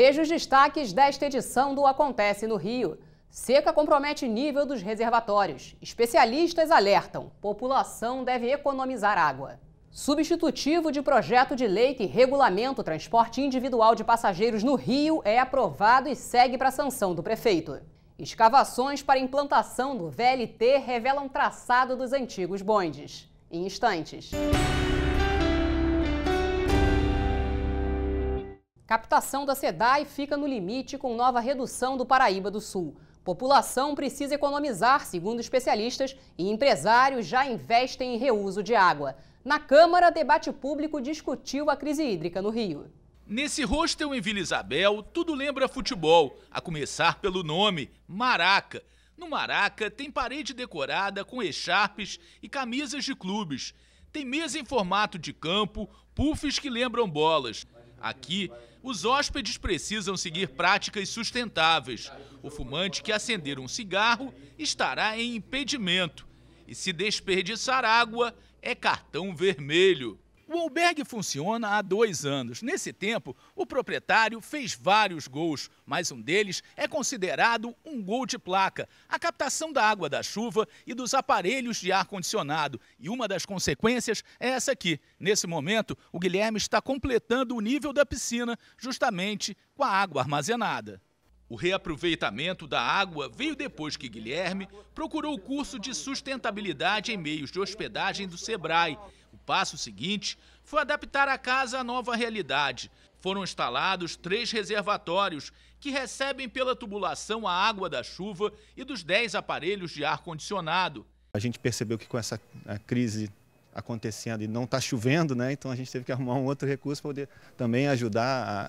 Veja os destaques desta edição do Acontece no Rio. Seca compromete nível dos reservatórios. Especialistas alertam: população deve economizar água. Substitutivo de projeto de lei que regulamenta o transporte individual de passageiros no Rio é aprovado e segue para sanção do prefeito. Escavações para implantação do VLT revelam traçado dos antigos bondes. Em instantes. Captação da SEDAI fica no limite com nova redução do Paraíba do Sul. População precisa economizar, segundo especialistas, e empresários já investem em reuso de água. Na Câmara, debate público discutiu a crise hídrica no Rio. Nesse hostel em Vila Isabel, tudo lembra futebol, a começar pelo nome, Maraca. No Maraca, tem parede decorada com echarpes e camisas de clubes. Tem mesa em formato de campo, puffs que lembram bolas. Aqui, os hóspedes precisam seguir práticas sustentáveis. O fumante que acender um cigarro estará em impedimento. E se desperdiçar água, é cartão vermelho. O albergue funciona há dois anos. Nesse tempo, o proprietário fez vários gols, mas um deles é considerado um gol de placa. A captação da água da chuva e dos aparelhos de ar-condicionado. E uma das consequências é essa aqui. Nesse momento, o Guilherme está completando o nível da piscina, justamente com a água armazenada. O reaproveitamento da água veio depois que Guilherme procurou o curso de sustentabilidade em meios de hospedagem do Sebrae, passo seguinte foi adaptar a casa à nova realidade. Foram instalados três reservatórios que recebem pela tubulação a água da chuva e dos dez aparelhos de ar-condicionado. A gente percebeu que com essa eh, crise acontecendo e não está chovendo, né? Então a gente teve que arrumar um outro recurso para poder também ajudar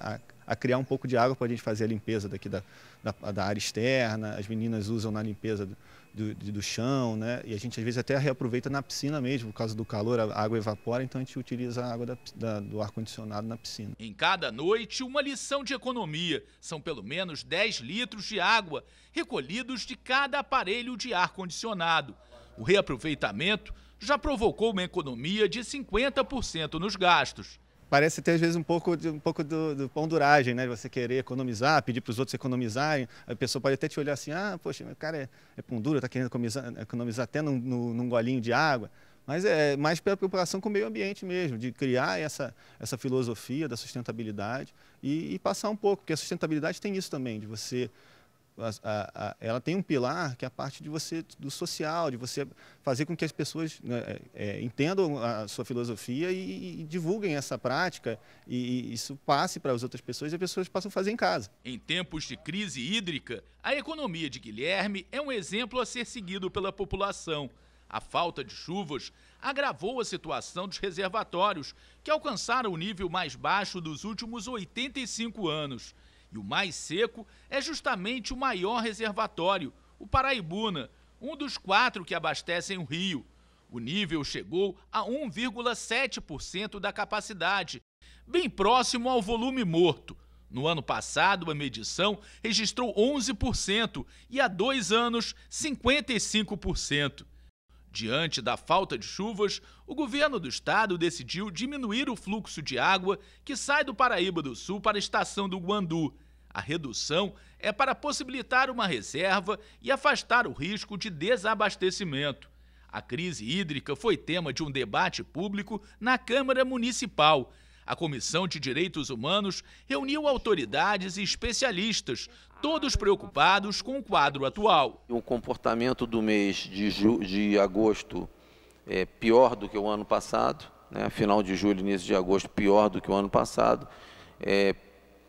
a, a, a, criar um pouco de água para a gente fazer a limpeza daqui da, da, da área externa. As meninas usam na limpeza do, do, do, chão, né? E a gente às vezes até reaproveita na piscina mesmo, por causa do calor, a água evapora, então a gente utiliza a água da, da, do ar-condicionado na piscina. Em cada noite, uma lição de economia. São pelo menos 10 litros de água recolhidos de cada aparelho de ar-condicionado. O reaproveitamento já provocou uma economia de 50% nos gastos. Parece ter, às vezes, um pouco, de, um pouco do, do pão duragem, né? Você querer economizar, pedir para os outros economizarem. A pessoa pode até te olhar assim, ah, poxa, o cara é, é pão duro, está querendo economizar, economizar até num, num golinho de água. Mas é, é mais pela preocupação com o meio ambiente mesmo, de criar essa, essa filosofia da sustentabilidade e, e passar um pouco, porque a sustentabilidade tem isso também, de você a, a, ela tem um pilar que é a parte de você do social, de você fazer com que as pessoas né, é, é entendam a sua filosofia e, e divulguem essa prática e, e isso passe para as outras pessoas e as pessoas possam fazer em casa. Em tempos de crise hídrica, a economia de Guilherme é um exemplo a ser seguido pela população. A falta de chuvas agravou a situação dos reservatórios, que alcançaram o nível mais baixo dos últimos 85 anos. E o mais seco é justamente o maior reservatório, o Paraibuna, um dos quatro que abastecem o rio. O nível chegou a 1,7% da capacidade, bem próximo ao volume morto. No ano passado, a medição registrou 11% e há dois anos, 55%. Diante da falta de chuvas, o governo do estado decidiu diminuir o fluxo de água que sai do Paraíba do Sul para a estação do Guandu. A redução é para possibilitar uma reserva e afastar o risco de desabastecimento. A crise hídrica foi tema de um debate público na Câmara Municipal. A Comissão de Direitos Humanos reuniu autoridades e especialistas todos preocupados com o quadro atual. O comportamento do mês de, de agosto é pior do que o ano passado, né? final de julho, início de agosto, pior do que o ano passado. É,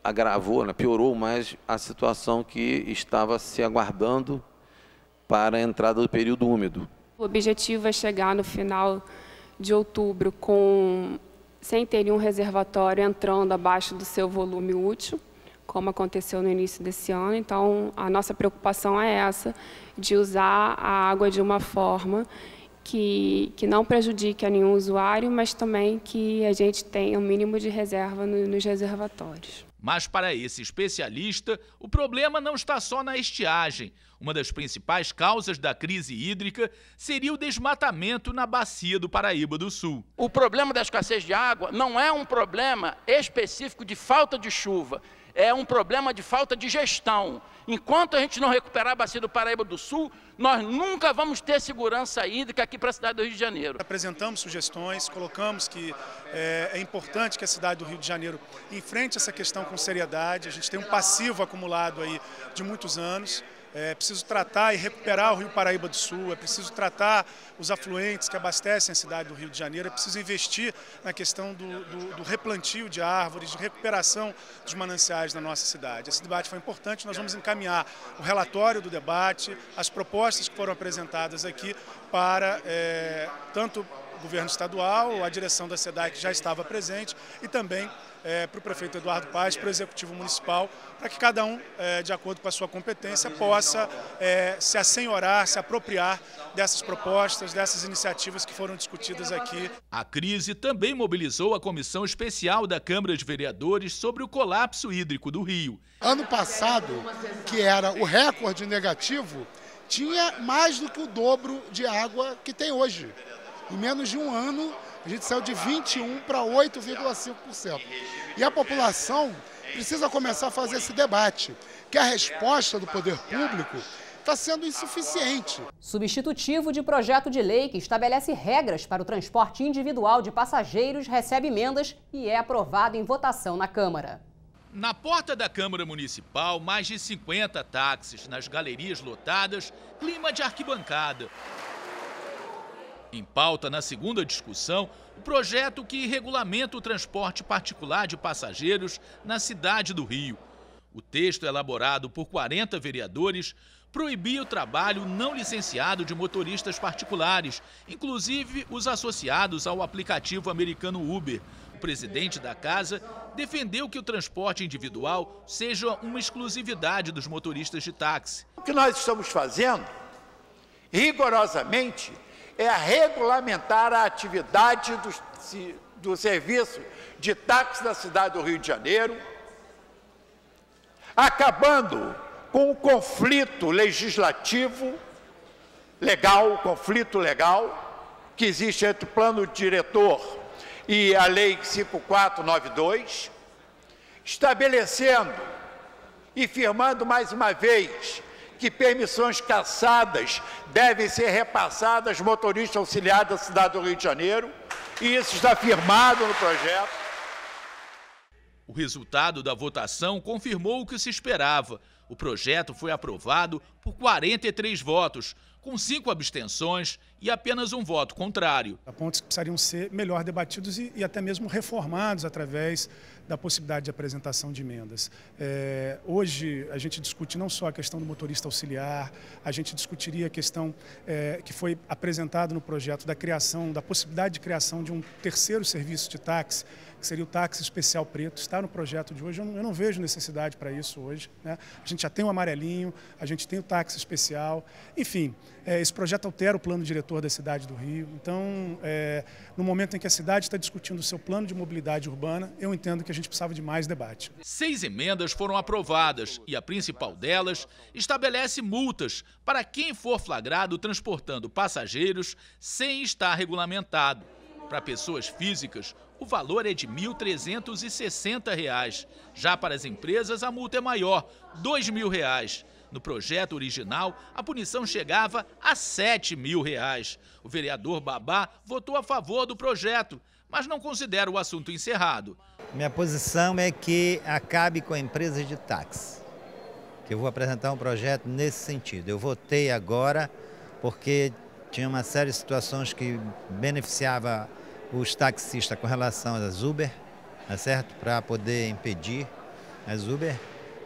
agravou, né? piorou mais a situação que estava se aguardando para a entrada do período úmido. O objetivo é chegar no final de outubro com sem ter nenhum reservatório entrando abaixo do seu volume útil como aconteceu no início desse ano. Então, a nossa preocupação é essa, de usar a água de uma forma que, que não prejudique a nenhum usuário, mas também que a gente tenha o um mínimo de reserva no, nos reservatórios. Mas para esse especialista, o problema não está só na estiagem. Uma das principais causas da crise hídrica seria o desmatamento na bacia do Paraíba do Sul. O problema da escassez de água não é um problema específico de falta de chuva é um problema de falta de gestão. Enquanto a gente não recuperar a bacia do Paraíba do Sul, nós nunca vamos ter segurança hídrica aqui para a cidade do Rio de Janeiro. Apresentamos sugestões, colocamos que é, é, importante que a cidade do Rio de Janeiro enfrente essa questão com seriedade. A gente tem um passivo acumulado aí de muitos anos. É preciso tratar e recuperar o Rio Paraíba do Sul, é preciso tratar os afluentes que abastecem a cidade do Rio de Janeiro, é preciso investir na questão do, do, do replantio de árvores, de recuperação dos mananciais na nossa cidade. Esse debate foi importante, nós vamos encaminhar o relatório do debate, as propostas que foram apresentadas aqui para é, tanto o governo estadual, a direção da SEDAI que já estava presente e também é, para o prefeito Eduardo Paes, para o Executivo Municipal, para que cada um, é, de acordo com a sua competência, possa é, se assenhorar, se apropriar dessas propostas, dessas iniciativas que foram discutidas aqui. A crise também mobilizou a Comissão Especial da Câmara de Vereadores sobre o colapso hídrico do Rio. Ano passado, que era o recorde negativo, tinha mais do que o dobro de água que tem hoje. Em menos de um ano, a gente saiu de 21% para 8,5%. E a população precisa começar a fazer esse debate, que a resposta do poder público está sendo insuficiente. Substitutivo de projeto de lei que estabelece regras para o transporte individual de passageiros recebe emendas e é aprovado em votação na Câmara. Na porta da Câmara Municipal, mais de 50 táxis nas galerias lotadas, clima de arquibancada. Em pauta na segunda discussão, o projeto que regulamenta o transporte particular de passageiros na cidade do Rio. O texto elaborado por 40 vereadores proibia o trabalho não licenciado de motoristas particulares, inclusive os associados ao aplicativo americano Uber. O presidente da casa defendeu que o transporte individual seja uma exclusividade dos motoristas de táxi. O que nós estamos fazendo, rigorosamente, é a regulamentar a atividade do, do serviço de táxi da cidade do Rio de Janeiro, acabando com o conflito legislativo legal, conflito legal que existe entre o plano diretor e a lei 5492, estabelecendo e firmando mais uma vez que permissões caçadas devem ser repassadas ao motorista auxiliar da cidade do Rio de Janeiro, e isso está firmado no projeto. O resultado da votação confirmou o que se esperava. O projeto foi aprovado por 43 votos, com cinco abstenções e apenas um voto contrário. Há pontos que precisariam ser melhor debatidos e, e, até mesmo reformados através da possibilidade de apresentação de emendas. É, hoje a gente discute não só a questão do motorista auxiliar, a gente discutiria a questão é, que foi apresentada no projeto da criação, da possibilidade de criação de um terceiro serviço de táxi, que seria o táxi especial preto, está no projeto de hoje. Eu não, eu não vejo necessidade para isso hoje. Né? A gente já tem o amarelinho, a gente tem o táxi especial, enfim. É, esse projeto altera o plano diretor da cidade do Rio. Então, é, no momento em que a cidade está discutindo o seu plano de mobilidade urbana, eu entendo que a gente precisava de mais debate. Seis emendas foram aprovadas e a principal delas estabelece multas para quem for flagrado transportando passageiros sem estar regulamentado. Para pessoas físicas, o valor é de R$ 1.360. Já para as empresas, a multa é maior, R$ 2.000. No projeto original, a punição chegava a 7 mil reais. O vereador Babá votou a favor do projeto, mas não considera o assunto encerrado. Minha posição é que acabe com a empresa de táxi. Que eu vou apresentar um projeto nesse sentido. Eu votei agora porque tinha uma série de situações que beneficiava os taxistas com relação às Uber, tá certo? Para poder impedir as Uber,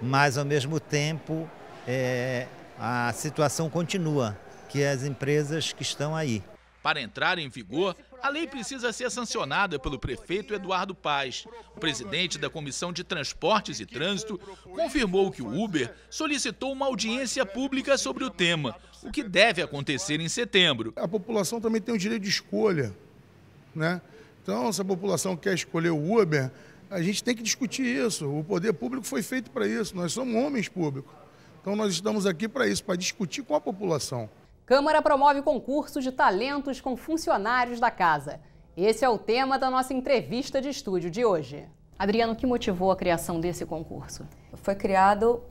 mas ao mesmo tempo é, a situação continua, que é as empresas que estão aí. Para entrar em vigor, a lei precisa ser sancionada pelo prefeito Eduardo Paz. O presidente da Comissão de Transportes e Trânsito confirmou que o Uber solicitou uma audiência pública sobre o tema, o que deve acontecer em setembro. A população também tem o direito de escolha, né? Então, se a população quer escolher o Uber, a gente tem que discutir isso. O poder público foi feito para isso. Nós somos homens públicos. Então nós estamos aqui para isso, para discutir com a população. Câmara promove concurso de talentos com funcionários da casa. Esse é o tema da nossa entrevista de estúdio de hoje. Adriano, o que motivou a criação desse concurso? Foi criado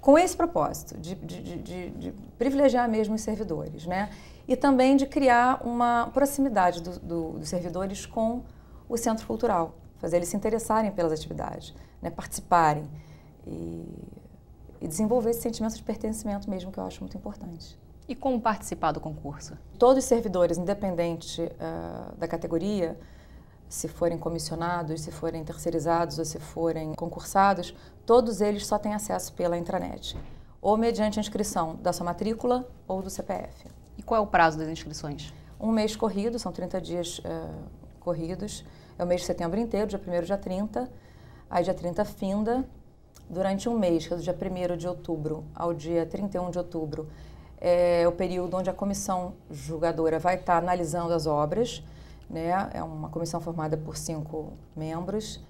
com esse propósito, de, de, de, de privilegiar mesmo os servidores, né? E também de criar uma proximidade do, do, dos servidores com o centro cultural, fazer eles se interessarem pelas atividades, né? participarem. E e desenvolver esse sentimento de pertencimento mesmo, que eu acho muito importante. E como participar do concurso? Todos os servidores, independente uh, da categoria, se forem comissionados, se forem terceirizados ou se forem concursados, todos eles só têm acesso pela intranet, ou mediante a inscrição da sua matrícula ou do CPF. E qual é o prazo das inscrições? Um mês corrido, são 30 dias uh, corridos. É o mês de setembro inteiro, dia 1 dia 30. Aí dia 30 finda, durante um mês, que é do dia 1 de outubro ao dia 31 de outubro, é o período onde a comissão julgadora vai estar analisando as obras, né? É uma comissão formada por cinco membros.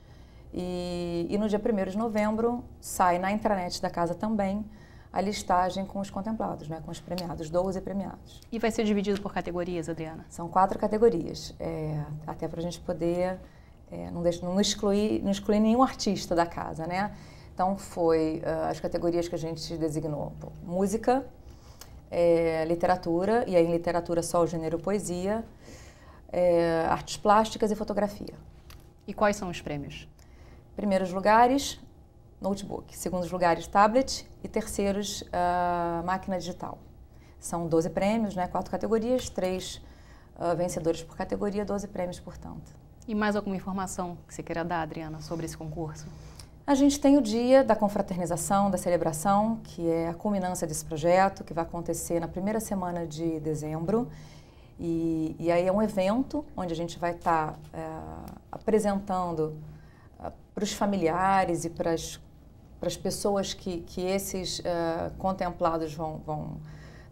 E, e no dia 1 de novembro sai na intranet da casa também a listagem com os contemplados, né? com os premiados, 12 premiados. E vai ser dividido por categorias, Adriana? São quatro categorias, é, até para a gente poder é, não, deixa, não, excluir, não excluir nenhum artista da casa. Né? Então, foi uh, as categorias que a gente designou: música, é, literatura, e aí em literatura só o gênero poesia, é, artes plásticas e fotografia. E quais são os prêmios? Primeiros lugares, notebook. Segundos lugares, tablet. E terceiros, uh, máquina digital. São 12 prêmios, né? quatro categorias, três uh, vencedores por categoria, 12 prêmios, portanto. E mais alguma informação que você queira dar, Adriana, sobre esse concurso? A gente tem o dia da confraternização, da celebração, que é a culminância desse projeto, que vai acontecer na primeira semana de dezembro. E, e aí é um evento onde a gente vai estar tá, é, apresentando é, eh, para os familiares e para as pessoas que, que esses é, contemplados vão, vão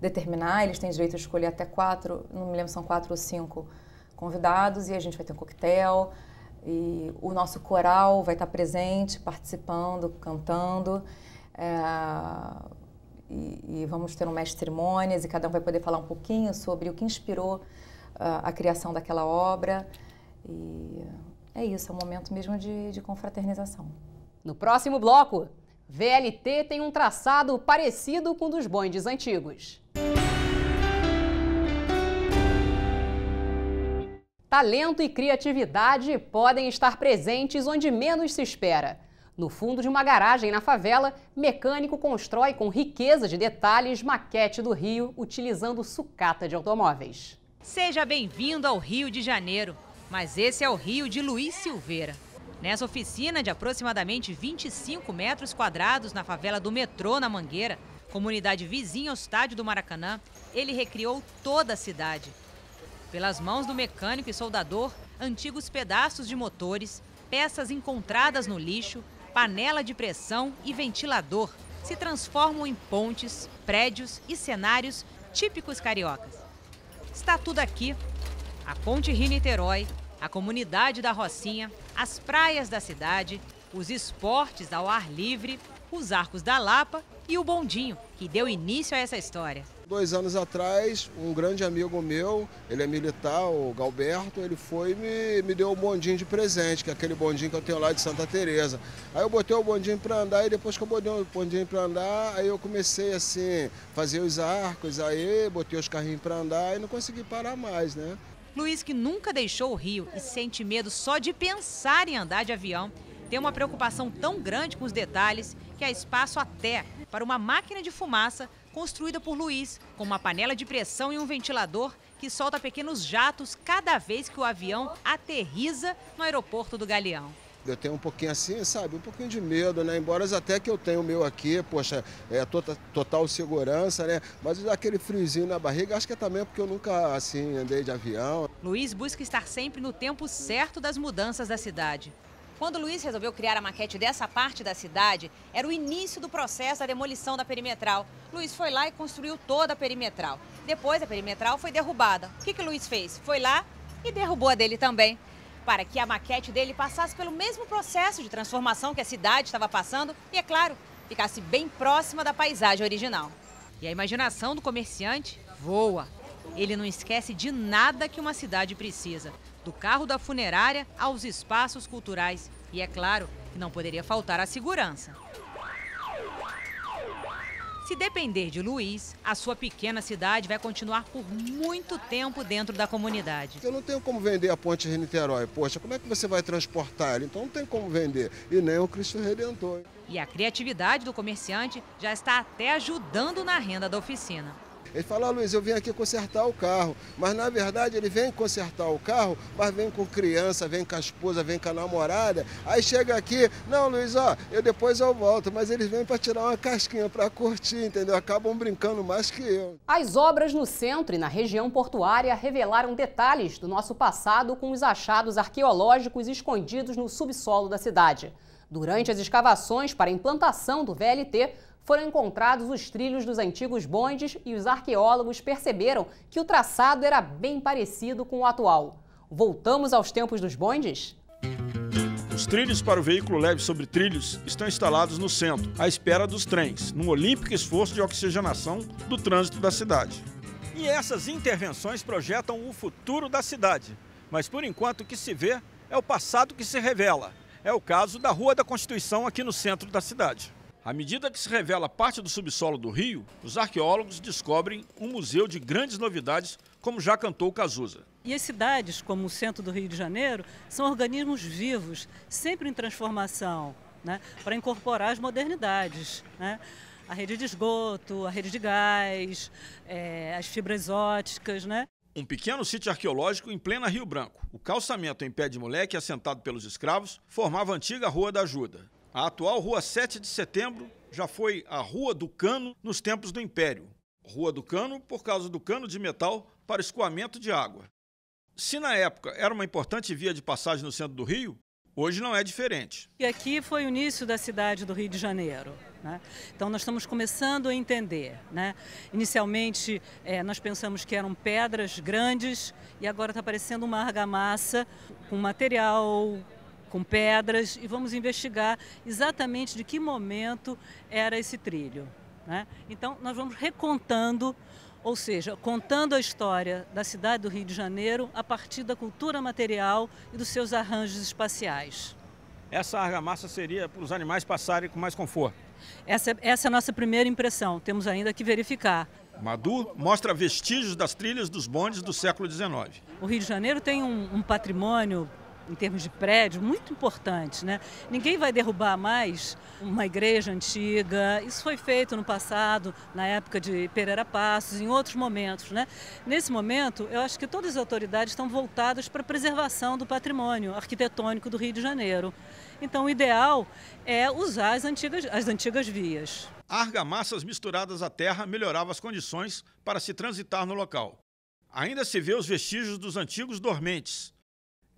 determinar. Eles têm direito a escolher até quatro, não me lembro, são quatro ou cinco convidados, e a gente vai ter um coquetel. E o nosso coral vai estar presente, participando, cantando. É, e, e, vamos ter um mestre cerimônias e cada um vai poder falar um pouquinho sobre o que inspirou uh, a criação daquela obra. E é isso, é um momento mesmo de, de confraternização. No próximo bloco, VLT tem um traçado parecido com o dos bondes antigos. Talento e criatividade podem estar presentes onde menos se espera. No fundo de uma garagem na favela, mecânico constrói com riqueza de detalhes maquete do Rio utilizando sucata de automóveis. Seja bem-vindo ao Rio de Janeiro, mas esse é o Rio de Luiz Silveira. Nessa oficina de aproximadamente 25 metros quadrados na favela do metrô na Mangueira, comunidade vizinha ao estádio do Maracanã, ele recriou toda a cidade pelas mãos do mecânico e soldador, antigos pedaços de motores, peças encontradas no lixo, panela de pressão e ventilador se transformam em pontes, prédios e cenários típicos cariocas. Está tudo aqui: a Ponte Rio-Niterói, a comunidade da Rocinha, as praias da cidade, os esportes ao ar livre, os arcos da Lapa e o bondinho, que deu início a essa história. Dois anos atrás, um grande amigo meu, ele é militar, o Galberto, ele foi e me, me deu o um bondinho de presente, que é aquele bondinho que eu tenho lá de Santa Teresa. Aí eu botei o bondinho para andar e depois que eu botei o bondinho para andar, aí eu comecei assim, fazer os arcos aí, botei os carrinhos para andar e não consegui parar mais, né? Luiz, que nunca deixou o Rio e sente medo só de pensar em andar de avião, tem uma preocupação tão grande com os detalhes que há espaço até para uma máquina de fumaça construída por Luiz, com uma panela de pressão e um ventilador que solta pequenos jatos cada vez que o avião aterriza no aeroporto do Galeão. Eu tenho um pouquinho assim, sabe, um pouquinho de medo, né? Embora até que eu tenho o meu aqui, poxa, é total, total segurança, né? Mas aquele friozinho na barriga, acho que é também porque eu nunca, assim, andei de avião. Luiz busca estar sempre no tempo certo das mudanças da cidade. Quando o Luiz resolveu criar a maquete dessa parte da cidade, era o início do processo da demolição da perimetral. Luiz foi lá e construiu toda a perimetral. Depois a perimetral foi derrubada. O que, que o Luiz fez? Foi lá e derrubou a dele também. Para que a maquete dele passasse pelo mesmo processo de transformação que a cidade estava passando e, é claro, ficasse bem próxima da paisagem original. E a imaginação do comerciante voa. Ele não esquece de nada que uma cidade precisa do carro da funerária aos espaços culturais. E é claro que não poderia faltar a segurança. Se depender de Luiz, a sua pequena cidade vai continuar por muito tempo dentro da comunidade. Eu não tenho como vender a ponte de niterói Poxa, como é que você vai transportar ele? Então não tem como vender. E nem o Cristo Redentor. E a criatividade do comerciante já está até ajudando na renda da oficina. Ele fala, Luiz, eu vim aqui consertar o carro. Mas na verdade ele vem consertar o carro, mas vem com criança, vem com a esposa, vem com a namorada. Aí chega aqui, não, Luiz, ó, eu depois eu volto, mas eles vêm para tirar uma casquinha para curtir, entendeu? Acabam brincando mais que eu. As obras no centro e na região portuária revelaram detalhes do nosso passado com os achados arqueológicos escondidos no subsolo da cidade. Durante as escavações para a implantação do VLT, foram encontrados os trilhos dos antigos bondes e os arqueólogos perceberam que o traçado era bem parecido com o atual. Voltamos aos tempos dos bondes? Os trilhos para o veículo leve sobre trilhos estão instalados no centro, à espera dos trens, num olímpico esforço de oxigenação do trânsito da cidade. E essas intervenções projetam o futuro da cidade. Mas por enquanto o que se vê é o passado que se revela. É o caso da Rua da Constituição aqui no centro da cidade. À medida que se revela parte do subsolo do rio, os arqueólogos descobrem um museu de grandes novidades, como já cantou Cazuza. E as cidades, como o centro do Rio de Janeiro, são organismos vivos, sempre em transformação, né, para incorporar as modernidades. Né? A rede de esgoto, a rede de gás, é, as fibras óticas. Né? Um pequeno sítio arqueológico em plena Rio Branco. O calçamento em pé de moleque, assentado pelos escravos, formava a antiga Rua da Ajuda. A atual Rua 7 de Setembro já foi a Rua do Cano nos tempos do Império. Rua do Cano por causa do cano de metal para escoamento de água. Se na época era uma importante via de passagem no centro do Rio, hoje não é diferente. E aqui foi o início da cidade do Rio de Janeiro. Né? Então nós estamos começando a entender. Né? Inicialmente é, nós pensamos que eram pedras grandes e agora está aparecendo uma argamassa com material com pedras e vamos investigar exatamente de que momento era esse trilho. Né? Então, nós vamos recontando, ou seja, contando a história da cidade do Rio de Janeiro a partir da cultura material e dos seus arranjos espaciais. Essa argamassa seria para os animais passarem com mais conforto? Essa, essa é a nossa primeira impressão, temos ainda que verificar. Madu mostra vestígios das trilhas dos bondes do século XIX. O Rio de Janeiro tem um, um patrimônio em termos de prédio, muito importante, Né? Ninguém vai derrubar mais uma igreja antiga. Isso foi feito no passado, na época de Pereira Passos, em outros momentos. Né? Nesse momento, eu acho que todas as autoridades estão voltadas para a preservação do patrimônio arquitetônico do Rio de Janeiro. Então, o ideal é usar as antigas, as antigas vias. Argamassas misturadas à terra melhoravam as condições para se transitar no local. Ainda se vê os vestígios dos antigos dormentes,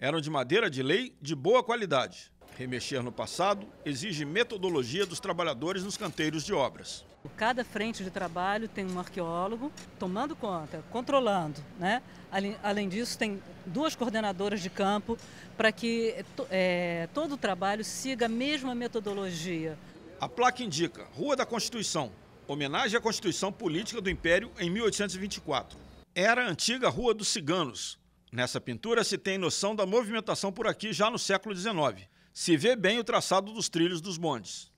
eram de madeira de lei de boa qualidade. Remexer no passado exige metodologia dos trabalhadores nos canteiros de obras. Cada frente de trabalho tem um arqueólogo tomando conta, controlando. Né? Além, disso, tem duas coordenadoras de campo para que é, todo o trabalho siga a mesma metodologia. A placa indica Rua da Constituição, homenagem à Constituição Política do Império em 1824. Era a antiga Rua dos Ciganos, Nessa pintura se tem noção da movimentação por aqui já no século XIX. Se vê bem o traçado dos trilhos dos bondes.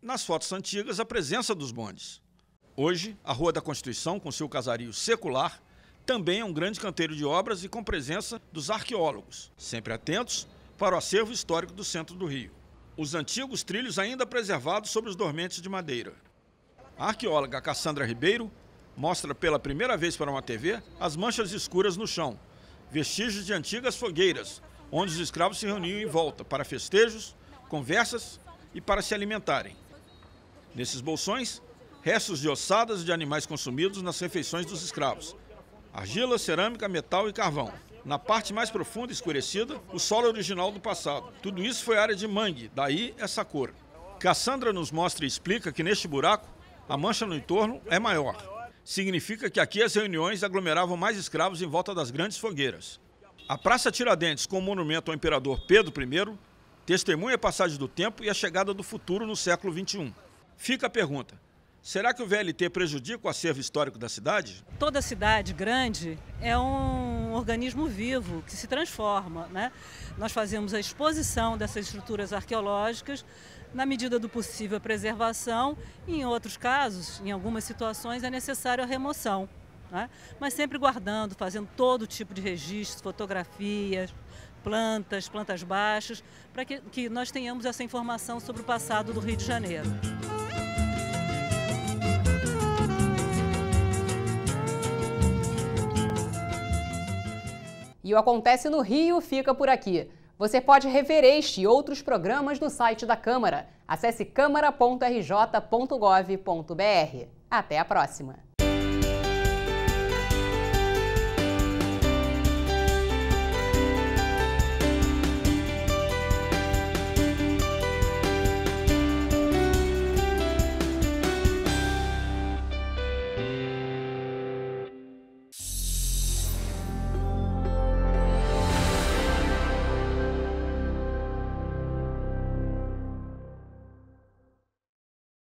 Nas fotos antigas, a presença dos bondes. Hoje, a Rua da Constituição, com seu casario secular, também é um grande canteiro de obras e com presença dos arqueólogos, sempre atentos para o acervo histórico do centro do Rio. Os antigos trilhos ainda preservados sobre os dormentes de madeira. A arqueóloga Cassandra Ribeiro mostra pela primeira vez para uma TV as manchas escuras no chão, vestígios de antigas fogueiras, onde os escravos se reuniam em volta para festejos, conversas e para se alimentarem. Nesses bolsões, restos de ossadas de animais consumidos nas refeições dos escravos, argila, cerâmica, metal e carvão. Na parte mais profunda, escurecida, o solo original do passado. Tudo isso foi área de mangue, daí essa cor. Cassandra nos mostra e explica que neste buraco, a mancha no entorno é maior, significa que aqui as reuniões aglomeravam mais escravos em volta das grandes fogueiras. A Praça Tiradentes, com o monumento ao imperador Pedro I, testemunha a passagem do tempo e a chegada do futuro no século XXI. Fica a pergunta: será que o VLT prejudica o acervo histórico da cidade? Toda cidade grande é um organismo vivo que se transforma. Né? Nós fazemos a exposição dessas estruturas arqueológicas na medida do possível, a preservação. E em outros casos, em algumas situações, é necessário a remoção. Né? Mas sempre guardando, fazendo todo tipo de registros, fotografias, plantas, plantas baixas, para que, que nós tenhamos essa informação sobre o passado do Rio de Janeiro. E o Acontece no Rio fica por aqui. Você pode rever este e outros programas no site da Câmara. Acesse câmara.rj.gov.br. Até a próxima!